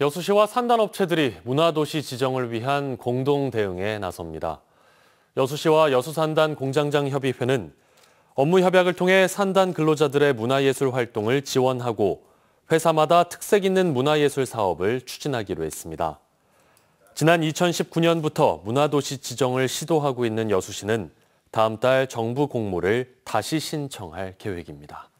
여수시와 산단업체들이 문화도시 지정을 위한 공동 대응에 나섭니다. 여수시와 여수산단 공장장협의회는 업무 협약을 통해 산단 근로자들의 문화예술 활동을 지원하고 회사마다 특색 있는 문화예술 사업을 추진하기로 했습니다. 지난 2019년부터 문화도시 지정을 시도하고 있는 여수시는 다음 달 정부 공모를 다시 신청할 계획입니다.